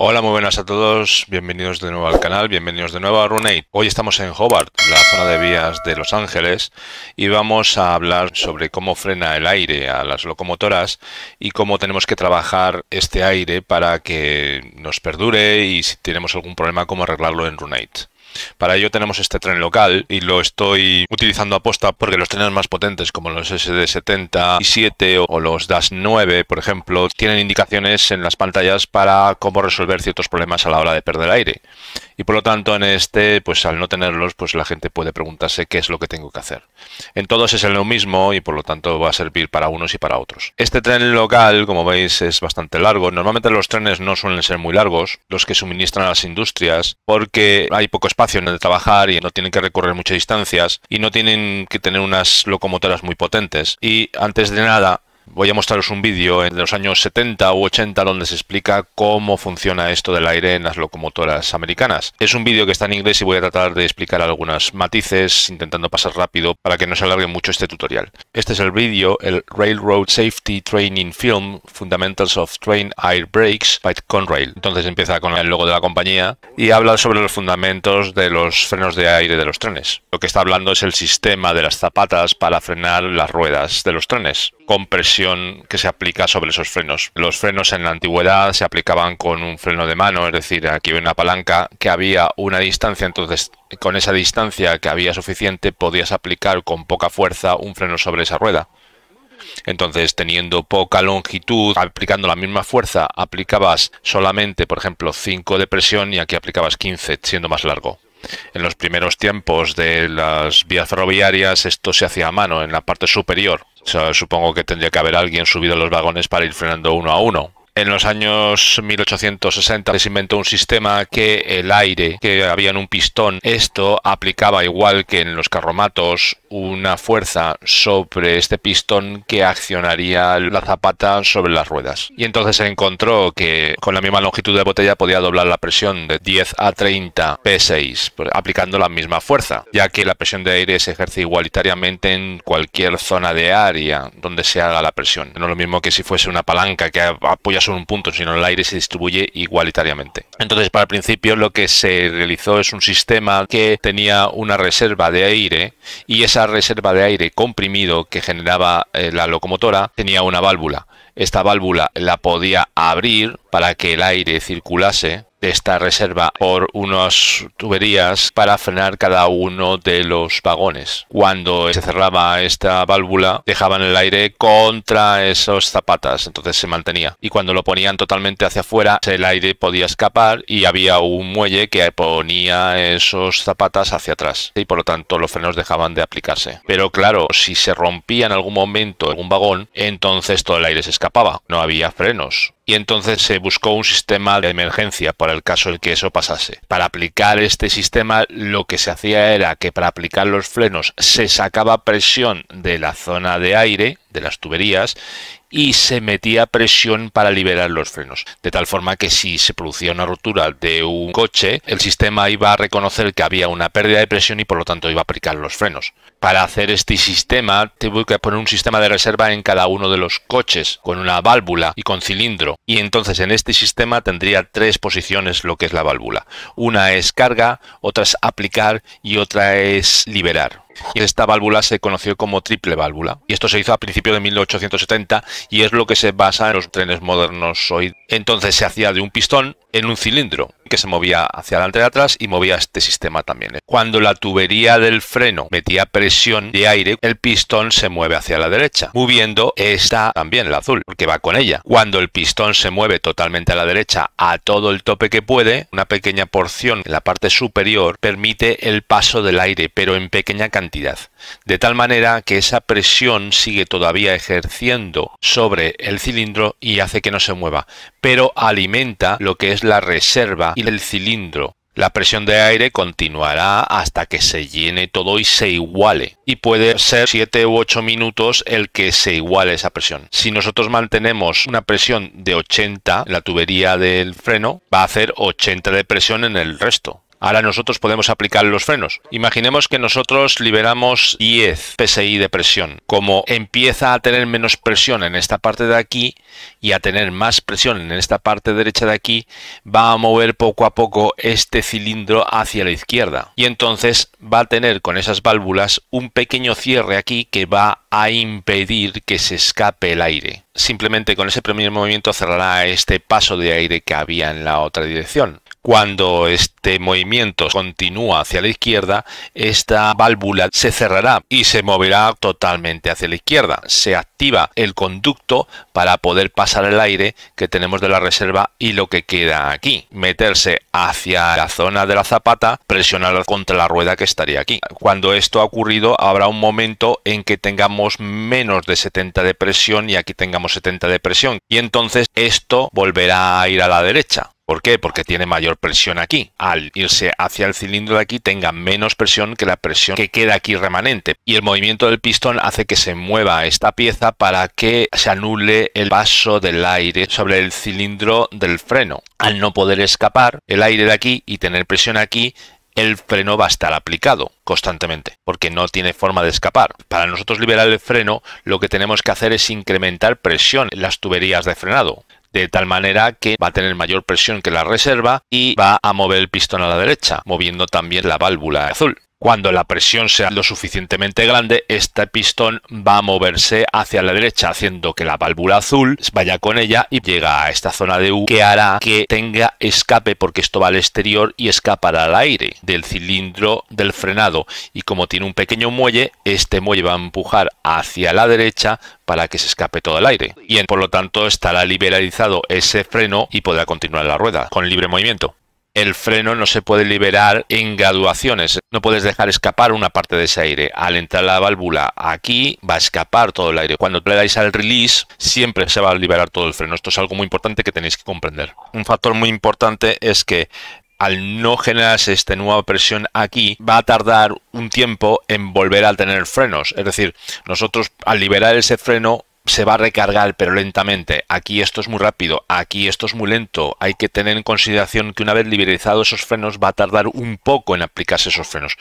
Hola, muy buenas a todos. Bienvenidos de nuevo al canal, bienvenidos de nuevo a Runate. Hoy estamos en Hobart, la zona de vías de Los Ángeles, y vamos a hablar sobre cómo frena el aire a las locomotoras y cómo tenemos que trabajar este aire para que nos perdure y si tenemos algún problema, cómo arreglarlo en Runate. Para ello tenemos este tren local y lo estoy utilizando a porque los trenes más potentes como los SD77 o los DAS 9, por ejemplo, tienen indicaciones en las pantallas para cómo resolver ciertos problemas a la hora de perder aire. Y por lo tanto, en este, pues al no tenerlos, pues la gente puede preguntarse qué es lo que tengo que hacer. En todos es el mismo y por lo tanto va a servir para unos y para otros. Este tren local, como veis, es bastante largo. Normalmente los trenes no suelen ser muy largos, los que suministran a las industrias, porque hay poco espacio en el trabajar y no tienen que recorrer muchas distancias y no tienen que tener unas locomotoras muy potentes. Y antes de nada, Voy a mostraros un vídeo de los años 70 u 80 donde se explica cómo funciona esto del aire en las locomotoras americanas. Es un vídeo que está en inglés y voy a tratar de explicar algunos matices intentando pasar rápido para que no se alargue mucho este tutorial. Este es el vídeo, el Railroad Safety Training Film Fundamentals of Train Air Brakes by Conrail. Entonces empieza con el logo de la compañía y habla sobre los fundamentos de los frenos de aire de los trenes. Lo que está hablando es el sistema de las zapatas para frenar las ruedas de los trenes. Compresión que se aplica sobre esos frenos. Los frenos en la antigüedad se aplicaban con un freno de mano, es decir, aquí hay una palanca que había una distancia, entonces con esa distancia que había suficiente podías aplicar con poca fuerza un freno sobre esa rueda. Entonces, teniendo poca longitud, aplicando la misma fuerza, aplicabas solamente, por ejemplo, 5 de presión y aquí aplicabas 15, siendo más largo. En los primeros tiempos de las vías ferroviarias esto se hacía a mano, en la parte superior supongo que tendría que haber alguien subido a los vagones para ir frenando uno a uno. En los años 1860 se inventó un sistema que el aire que había en un pistón, esto aplicaba igual que en los carromatos una fuerza sobre este pistón que accionaría la zapata sobre las ruedas. Y entonces se encontró que con la misma longitud de botella podía doblar la presión de 10 a 30 P6 pues, aplicando la misma fuerza, ya que la presión de aire se ejerce igualitariamente en cualquier zona de área donde se haga la presión. No es lo mismo que si fuese una palanca que apoya un punto, sino el aire se distribuye igualitariamente. Entonces, para el principio lo que se realizó es un sistema que tenía una reserva de aire y esa reserva de aire comprimido que generaba eh, la locomotora tenía una válvula. Esta válvula la podía abrir para que el aire circulase de esta reserva por unas tuberías para frenar cada uno de los vagones. Cuando se cerraba esta válvula, dejaban el aire contra esos zapatas, entonces se mantenía. Y cuando lo ponían totalmente hacia afuera, el aire podía escapar y había un muelle que ponía esos zapatas hacia atrás. Y por lo tanto los frenos dejaban de aplicarse. Pero claro, si se rompía en algún momento algún vagón, entonces todo el aire se escapaba. No había frenos y entonces se buscó un sistema de emergencia para el caso en que eso pasase. Para aplicar este sistema lo que se hacía era que para aplicar los frenos se sacaba presión de la zona de aire, de las tuberías, y se metía presión para liberar los frenos. De tal forma que si se producía una rotura de un coche, el sistema iba a reconocer que había una pérdida de presión y por lo tanto iba a aplicar los frenos. Para hacer este sistema, tuve que poner un sistema de reserva en cada uno de los coches, con una válvula y con cilindro. Y entonces en este sistema tendría tres posiciones lo que es la válvula. Una es carga, otra es aplicar y otra es liberar y esta válvula se conoció como triple válvula. Y esto se hizo a principios de 1870 y es lo que se basa en los trenes modernos hoy. Entonces se hacía de un pistón en un cilindro que se movía hacia adelante y atrás y movía este sistema también. Cuando la tubería del freno metía presión de aire, el pistón se mueve hacia la derecha, moviendo esta también, el azul, que va con ella. Cuando el pistón se mueve totalmente a la derecha a todo el tope que puede, una pequeña porción en la parte superior permite el paso del aire, pero en pequeña cantidad, de tal manera que esa presión sigue todavía ejerciendo sobre el cilindro y hace que no se mueva, pero alimenta lo que es la reserva y el cilindro. La presión de aire continuará hasta que se llene todo y se iguale. Y puede ser 7 u 8 minutos el que se iguale esa presión. Si nosotros mantenemos una presión de 80 en la tubería del freno, va a hacer 80 de presión en el resto. Ahora nosotros podemos aplicar los frenos. Imaginemos que nosotros liberamos 10 PSI de presión. Como empieza a tener menos presión en esta parte de aquí y a tener más presión en esta parte derecha de aquí, va a mover poco a poco este cilindro hacia la izquierda. Y entonces va a tener con esas válvulas un pequeño cierre aquí que va a impedir que se escape el aire. Simplemente con ese primer movimiento cerrará este paso de aire que había en la otra dirección. Cuando este movimiento continúa hacia la izquierda, esta válvula se cerrará y se moverá totalmente hacia la izquierda. Se activa el conducto para poder pasar el aire que tenemos de la reserva y lo que queda aquí. Meterse hacia la zona de la zapata, presionar contra la rueda que estaría aquí. Cuando esto ha ocurrido, habrá un momento en que tengamos menos de 70 de presión y aquí tengamos 70 de presión. Y entonces esto volverá a ir a la derecha. ¿Por qué? Porque tiene mayor presión aquí. Al irse hacia el cilindro de aquí tenga menos presión que la presión que queda aquí remanente. Y el movimiento del pistón hace que se mueva esta pieza para que se anule el paso del aire sobre el cilindro del freno. Al no poder escapar el aire de aquí y tener presión aquí, el freno va a estar aplicado constantemente, porque no tiene forma de escapar. Para nosotros liberar el freno, lo que tenemos que hacer es incrementar presión en las tuberías de frenado de tal manera que va a tener mayor presión que la reserva y va a mover el pistón a la derecha, moviendo también la válvula azul. Cuando la presión sea lo suficientemente grande, este pistón va a moverse hacia la derecha, haciendo que la válvula azul vaya con ella y llega a esta zona de U que hará que tenga escape porque esto va al exterior y escapará al aire del cilindro del frenado. Y como tiene un pequeño muelle, este muelle va a empujar hacia la derecha para que se escape todo el aire. Y por lo tanto estará liberalizado ese freno y podrá continuar la rueda con libre movimiento el freno no se puede liberar en graduaciones. No puedes dejar escapar una parte de ese aire. Al entrar la válvula aquí va a escapar todo el aire. Cuando le dais al release siempre se va a liberar todo el freno. Esto es algo muy importante que tenéis que comprender. Un factor muy importante es que al no generarse esta nueva presión aquí, va a tardar un tiempo en volver a tener frenos. Es decir, nosotros al liberar ese freno se va a recargar pero lentamente, aquí esto es muy rápido, aquí esto es muy lento, hay que tener en consideración que una vez liberalizados esos frenos va a tardar un poco en aplicarse esos frenos.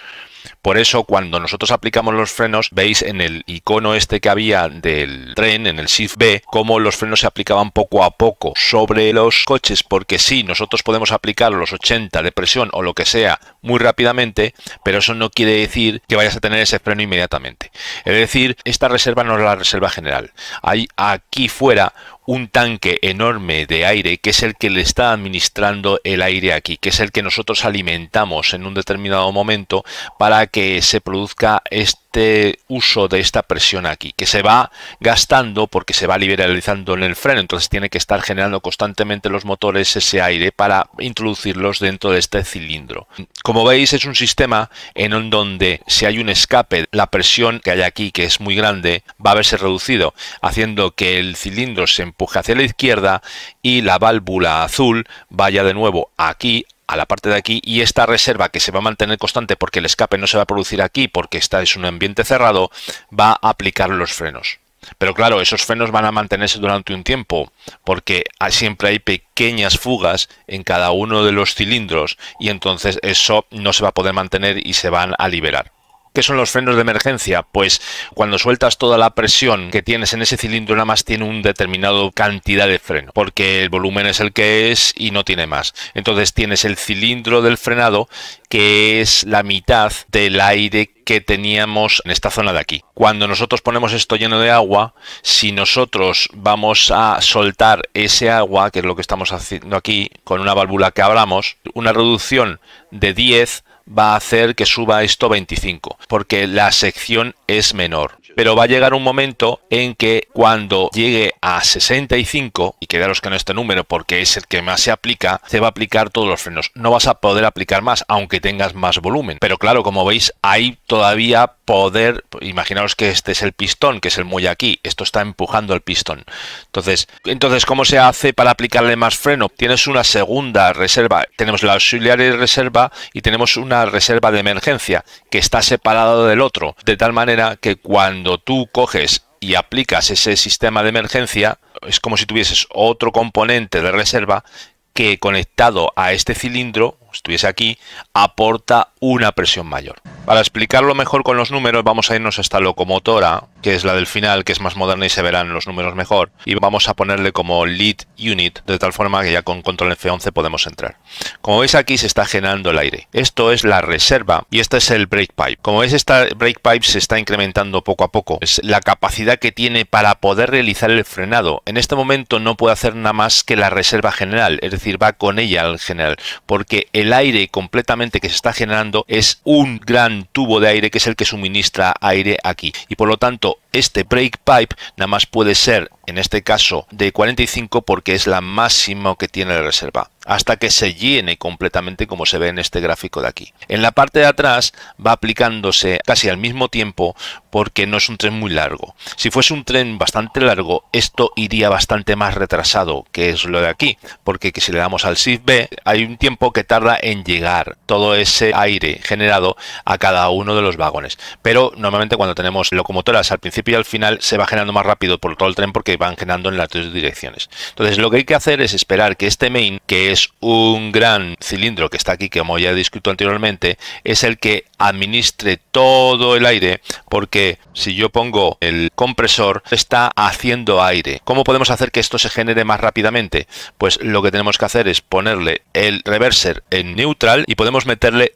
Por eso cuando nosotros aplicamos los frenos, veis en el icono este que había del tren, en el Shift B, cómo los frenos se aplicaban poco a poco sobre los coches, porque sí, nosotros podemos aplicar los 80 de presión o lo que sea muy rápidamente, pero eso no quiere decir que vayas a tener ese freno inmediatamente. Es decir, esta reserva no es la reserva general. Hay aquí fuera un tanque enorme de aire que es el que le está administrando el aire aquí, que es el que nosotros alimentamos en un determinado momento para que se produzca este uso de esta presión aquí, que se va gastando porque se va liberalizando en el freno, entonces tiene que estar generando constantemente los motores ese aire para introducirlos dentro de este cilindro. Como veis es un sistema en donde si hay un escape, la presión que hay aquí, que es muy grande, va a verse reducido, haciendo que el cilindro se empuje hacia la izquierda y la válvula azul vaya de nuevo aquí a la parte de aquí y esta reserva que se va a mantener constante porque el escape no se va a producir aquí porque esta es un ambiente cerrado va a aplicar los frenos. Pero claro, esos frenos van a mantenerse durante un tiempo, porque siempre hay pequeñas fugas en cada uno de los cilindros y entonces eso no se va a poder mantener y se van a liberar. ¿Qué son los frenos de emergencia? Pues cuando sueltas toda la presión que tienes en ese cilindro, nada más tiene un determinado cantidad de freno, porque el volumen es el que es y no tiene más. Entonces tienes el cilindro del frenado que es la mitad del aire que teníamos en esta zona de aquí. Cuando nosotros ponemos esto lleno de agua, si nosotros vamos a soltar ese agua, que es lo que estamos haciendo aquí, con una válvula que abramos, una reducción de 10 va a hacer que suba esto 25, porque la sección es menor pero va a llegar un momento en que cuando llegue a 65, y quedaros con este número porque es el que más se aplica, se va a aplicar todos los frenos. No vas a poder aplicar más, aunque tengas más volumen. Pero claro, como veis, hay todavía poder, imaginaos que este es el pistón, que es el muelle aquí, esto está empujando el pistón. Entonces, entonces ¿cómo se hace para aplicarle más freno? Tienes una segunda reserva, tenemos la auxiliar y reserva y tenemos una reserva de emergencia que está separado del otro, de tal manera que cuando tú coges y aplicas ese sistema de emergencia, es como si tuvieses otro componente de reserva que conectado a este cilindro, estuviese aquí, aporta una presión mayor. Para explicarlo mejor con los números, vamos a irnos a esta locomotora, que es la del final, que es más moderna y se verán los números mejor. Y vamos a ponerle como lead unit, de tal forma que ya con control F11 podemos entrar. Como veis aquí se está generando el aire. Esto es la reserva y este es el brake pipe. Como veis, esta brake pipe se está incrementando poco a poco. Es la capacidad que tiene para poder realizar el frenado. En este momento no puede hacer nada más que la reserva general, es decir, va con ella al general, porque el aire completamente que se está generando es un gran tubo de aire que es el que suministra aire aquí. Y por lo tanto, este break pipe nada más puede ser, en este caso, de 45 porque es la máxima que tiene la reserva, hasta que se llene completamente como se ve en este gráfico de aquí. En la parte de atrás va aplicándose casi al mismo tiempo porque no es un tren muy largo. Si fuese un tren bastante largo, esto iría bastante más retrasado, que es lo de aquí, porque si le damos al Shift B, hay un tiempo que tarda en llegar todo ese aire generado a cada uno de los vagones. Pero normalmente cuando tenemos locomotoras al principio y al final se va generando más rápido por todo el tren porque van generando en las dos direcciones. Entonces lo que hay que hacer es esperar que este main, que es un gran cilindro que está aquí, como ya he discutido anteriormente, es el que administre todo el aire porque si yo pongo el compresor está haciendo aire. ¿Cómo podemos hacer que esto se genere más rápidamente? Pues lo que tenemos que hacer es ponerle el reverser en neutral y podemos meterle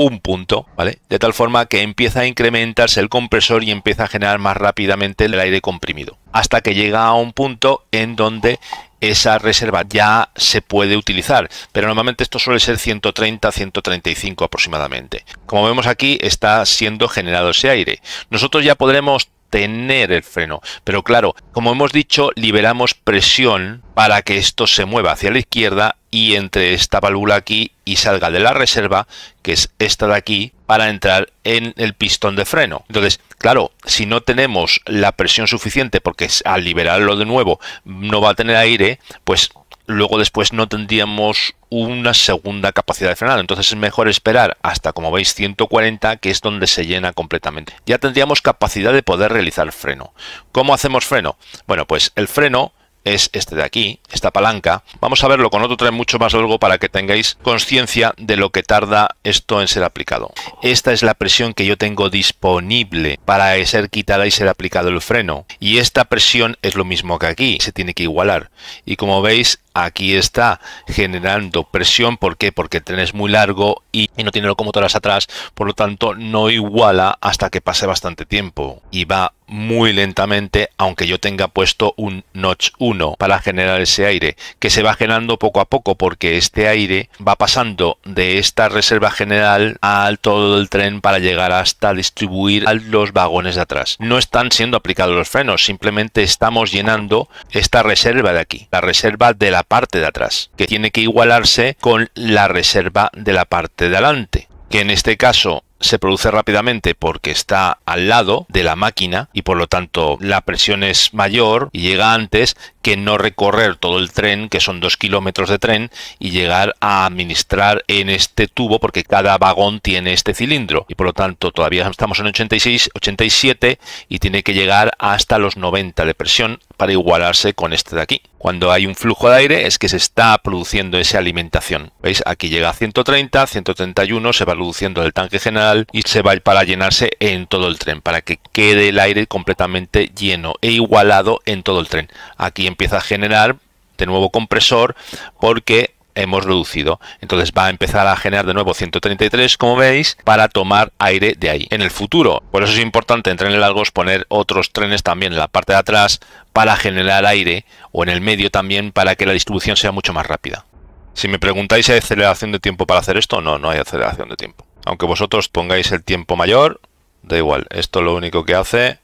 un punto, ¿vale? De tal forma que empieza a incrementarse el compresor y empieza a generar más rápidamente el aire comprimido, hasta que llega a un punto en donde esa reserva ya se puede utilizar, pero normalmente esto suele ser 130-135 aproximadamente. Como vemos aquí, está siendo generado ese aire. Nosotros ya podremos tener el freno. Pero claro, como hemos dicho, liberamos presión para que esto se mueva hacia la izquierda y entre esta válvula aquí y salga de la reserva, que es esta de aquí, para entrar en el pistón de freno. Entonces, claro, si no tenemos la presión suficiente, porque al liberarlo de nuevo no va a tener aire, pues luego después no tendríamos una segunda capacidad de frenado. Entonces es mejor esperar hasta, como veis, 140, que es donde se llena completamente. Ya tendríamos capacidad de poder realizar freno. ¿Cómo hacemos freno? Bueno, pues el freno es este de aquí, esta palanca. Vamos a verlo con otro tren mucho más largo para que tengáis conciencia de lo que tarda esto en ser aplicado. Esta es la presión que yo tengo disponible para ser quitada y ser aplicado el freno. Y esta presión es lo mismo que aquí, se tiene que igualar. Y como veis, aquí está generando presión. ¿Por qué? Porque el tren es muy largo y, no tiene locomotoras atrás, por lo tanto no iguala hasta que pase bastante tiempo. Y va muy lentamente, aunque yo tenga puesto un notch 1 para generar ese aire, que se va generando poco a poco porque este aire va pasando de esta reserva general al todo el tren para llegar hasta distribuir a los vagones de atrás. No están siendo aplicados los frenos, simplemente estamos llenando esta reserva de aquí, la reserva de la parte de atrás, que tiene que igualarse con la reserva de la parte de adelante, que en este caso se produce rápidamente porque está al lado de la máquina y por lo tanto la presión es mayor y llega antes que no recorrer todo el tren, que son dos kilómetros de tren, y llegar a administrar en este tubo porque cada vagón tiene este cilindro y por lo tanto todavía estamos en 86, 87 y tiene que llegar hasta los 90 de presión para igualarse con este de aquí. Cuando hay un flujo de aire es que se está produciendo esa alimentación. ¿Veis? Aquí llega a 130, 131, se va reduciendo el tanque general y se va para llenarse en todo el tren, para que quede el aire completamente lleno e igualado en todo el tren. Aquí empieza a generar de nuevo compresor porque hemos reducido. Entonces va a empezar a generar de nuevo 133, como veis, para tomar aire de ahí. En el futuro, por eso es importante en trenes largos poner otros trenes también en la parte de atrás para generar aire o en el medio también para que la distribución sea mucho más rápida. Si me preguntáis si hay aceleración de tiempo para hacer esto, no, no hay aceleración de tiempo. Aunque vosotros pongáis el tiempo mayor, da igual. Esto lo único que hace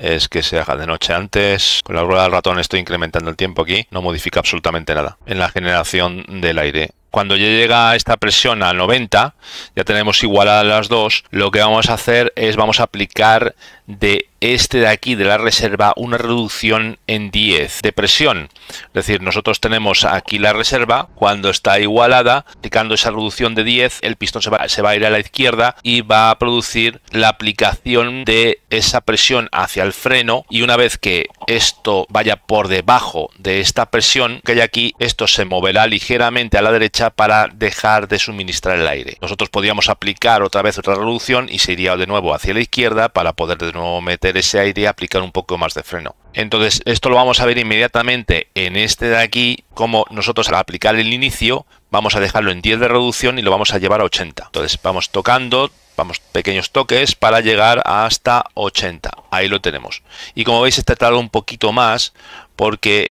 es que se haga de noche antes. Con la rueda del ratón estoy incrementando el tiempo aquí, no modifica absolutamente nada en la generación del aire. Cuando ya llega esta presión a 90, ya tenemos igualadas las dos, lo que vamos a hacer es vamos a aplicar de este de aquí, de la reserva, una reducción en 10 de presión. Es decir, nosotros tenemos aquí la reserva, cuando está igualada, aplicando esa reducción de 10, el pistón se va a ir a la izquierda y va a producir la aplicación de esa presión hacia el freno y una vez que esto vaya por debajo de esta presión que hay aquí, esto se moverá ligeramente a la derecha para dejar de suministrar el aire. Nosotros podíamos aplicar otra vez otra reducción y se iría de nuevo hacia la izquierda para poder de nuevo meter ese aire y aplicar un poco más de freno. Entonces esto lo vamos a ver inmediatamente en este de aquí, como nosotros al aplicar el inicio vamos a dejarlo en 10 de reducción y lo vamos a llevar a 80. Entonces vamos tocando, vamos pequeños toques para llegar hasta 80. Ahí lo tenemos. Y como veis, este tarda un poquito más porque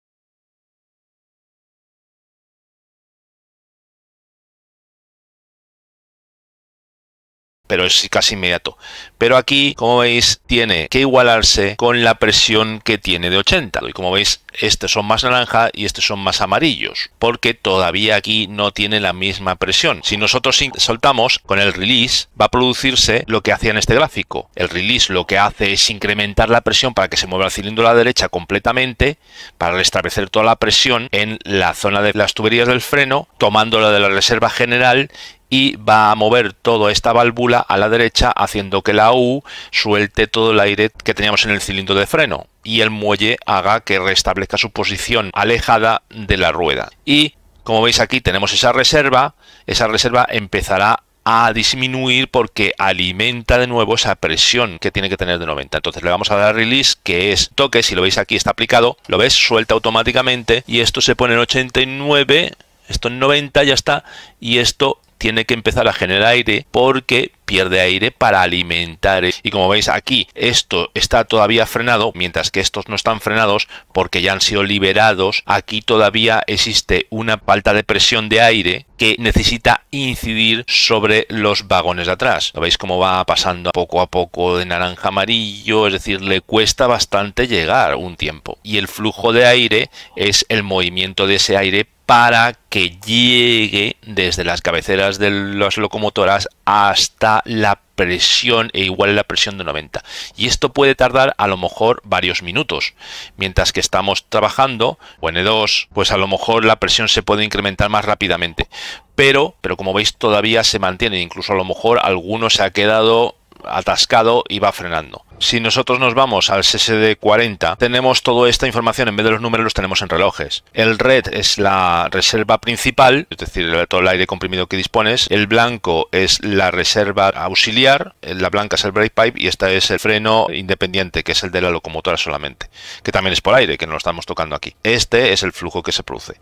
pero es casi inmediato. Pero aquí, como veis, tiene que igualarse con la presión que tiene de 80. Y como veis, estos son más naranja y estos son más amarillos, porque todavía aquí no tiene la misma presión. Si nosotros soltamos con el release, va a producirse lo que hacía en este gráfico. El release lo que hace es incrementar la presión para que se mueva el cilindro a la derecha completamente, para restablecer toda la presión en la zona de las tuberías del freno, tomando la de la reserva general y va a mover toda esta válvula a la derecha haciendo que la U suelte todo el aire que teníamos en el cilindro de freno y el muelle haga que restablezca su posición alejada de la rueda. Y como veis aquí tenemos esa reserva, esa reserva empezará a disminuir porque alimenta de nuevo esa presión que tiene que tener de 90. Entonces le vamos a dar release que es toque, si lo veis aquí está aplicado, lo ves, suelta automáticamente y esto se pone en 89, esto en 90 ya está y esto tiene que empezar a generar aire porque pierde aire para alimentar. Y como veis aquí, esto está todavía frenado, mientras que estos no están frenados porque ya han sido liberados. Aquí todavía existe una falta de presión de aire que necesita incidir sobre los vagones de atrás. ¿Lo veis cómo va pasando poco a poco de naranja a amarillo? Es decir, le cuesta bastante llegar un tiempo. Y el flujo de aire es el movimiento de ese aire para que llegue desde las cabeceras de las locomotoras hasta la presión e igual la presión de 90. Y esto puede tardar a lo mejor varios minutos. Mientras que estamos trabajando o 2 e pues a lo mejor la presión se puede incrementar más rápidamente. Pero, pero como veis todavía se mantiene, incluso a lo mejor alguno se ha quedado atascado y va frenando. Si nosotros nos vamos al SSD40, tenemos toda esta información, en vez de los números los tenemos en relojes. El red es la reserva principal, es decir, todo el aire comprimido que dispones. El blanco es la reserva auxiliar, la blanca es el brake pipe y esta es el freno independiente, que es el de la locomotora solamente, que también es por aire, que no lo estamos tocando aquí. Este es el flujo que se produce.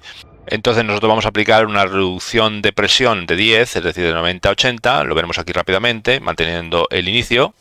Entonces nosotros vamos a aplicar una reducción de presión de 10, es decir, de 90 a 80, lo veremos aquí rápidamente, manteniendo el inicio.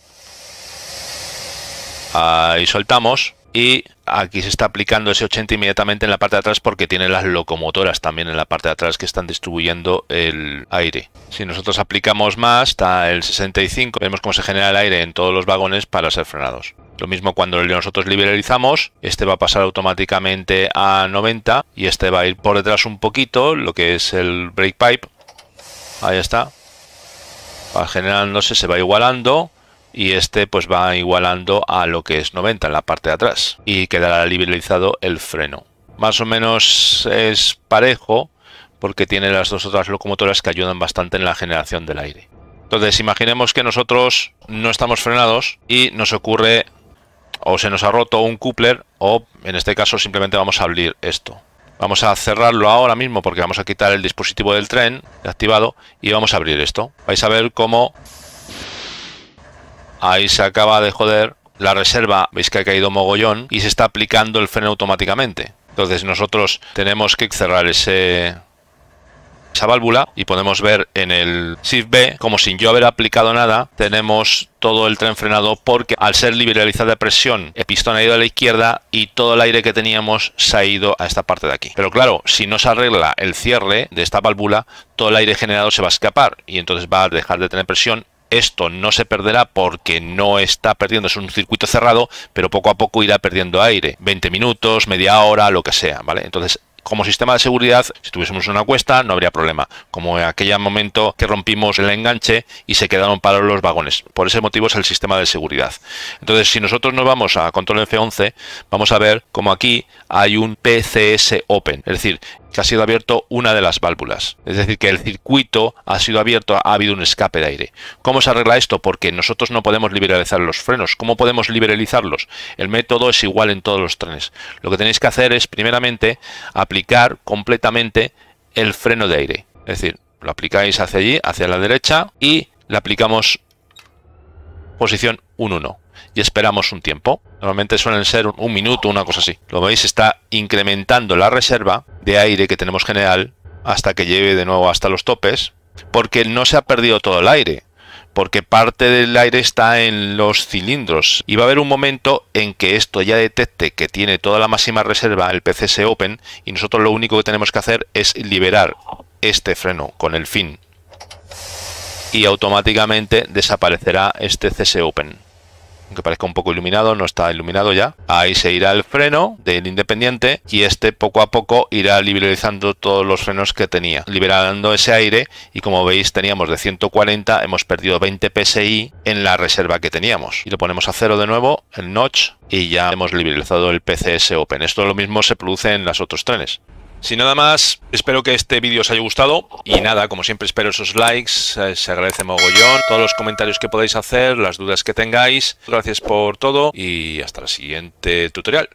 Ahí soltamos y aquí se está aplicando ese 80 inmediatamente en la parte de atrás porque tiene las locomotoras también en la parte de atrás que están distribuyendo el aire. Si nosotros aplicamos más, está el 65, vemos cómo se genera el aire en todos los vagones para ser frenados. Lo mismo cuando nosotros liberalizamos, este va a pasar automáticamente a 90 y este va a ir por detrás un poquito, lo que es el brake pipe. Ahí está. Va generándose, se va igualando y este pues va igualando a lo que es 90 en la parte de atrás y quedará liberalizado el freno. Más o menos es parejo porque tiene las dos otras locomotoras que ayudan bastante en la generación del aire. Entonces imaginemos que nosotros no estamos frenados y nos ocurre o se nos ha roto un coupler o en este caso simplemente vamos a abrir esto. Vamos a cerrarlo ahora mismo porque vamos a quitar el dispositivo del tren activado y vamos a abrir esto. Vais a ver cómo Ahí se acaba de joder la reserva, veis que ha caído mogollón y se está aplicando el freno automáticamente. Entonces nosotros tenemos que cerrar ese, esa válvula y podemos ver en el Shift B como sin yo haber aplicado nada tenemos todo el tren frenado porque al ser liberalizada presión el pistón ha ido a la izquierda y todo el aire que teníamos se ha ido a esta parte de aquí pero claro si no se arregla el cierre de esta válvula todo el aire generado se va a escapar y entonces va a dejar de tener presión esto no se perderá porque no está perdiendo, es un circuito cerrado, pero poco a poco irá perdiendo aire. 20 minutos, media hora, lo que sea, ¿vale? Entonces como sistema de seguridad, si tuviésemos una cuesta, no habría problema. Como en aquel momento que rompimos el enganche y se quedaron parados los vagones. Por ese motivo es el sistema de seguridad. Entonces, si nosotros nos vamos a control F11, vamos a ver como aquí hay un PCS Open. Es decir, que ha sido abierto una de las válvulas. Es decir, que el circuito ha sido abierto, ha habido un escape de aire. ¿Cómo se arregla esto? Porque nosotros no podemos liberalizar los frenos. ¿Cómo podemos liberalizarlos? El método es igual en todos los trenes. Lo que tenéis que hacer es, primeramente, aplicar aplicar completamente el freno de aire. Es decir, lo aplicáis hacia allí, hacia la derecha y le aplicamos posición 1 y esperamos un tiempo. Normalmente suelen ser un, minuto, una cosa así. Lo veis, está incrementando la reserva de aire que tenemos general hasta que lleve de nuevo hasta los topes porque no se ha perdido todo el aire porque parte del aire está en los cilindros y va a haber un momento en que esto ya detecte que tiene toda la máxima reserva el PCS Open y nosotros lo único que tenemos que hacer es liberar este freno con el fin y automáticamente desaparecerá este CS Open aunque parezca un poco iluminado, no está iluminado ya. Ahí se irá el freno del independiente y este poco a poco irá liberalizando todos los frenos que tenía, liberando ese aire y como veis teníamos de 140, hemos perdido 20 PSI en la reserva que teníamos. Y lo ponemos a cero de nuevo, el notch, y ya hemos liberalizado el PCS Open. Esto lo mismo se produce en los otros trenes. Si nada más, espero que este vídeo os haya gustado y nada, como siempre espero esos likes, eh, se agradece mogollón, todos los comentarios que podáis hacer, las dudas que tengáis. Gracias por todo y hasta el siguiente tutorial.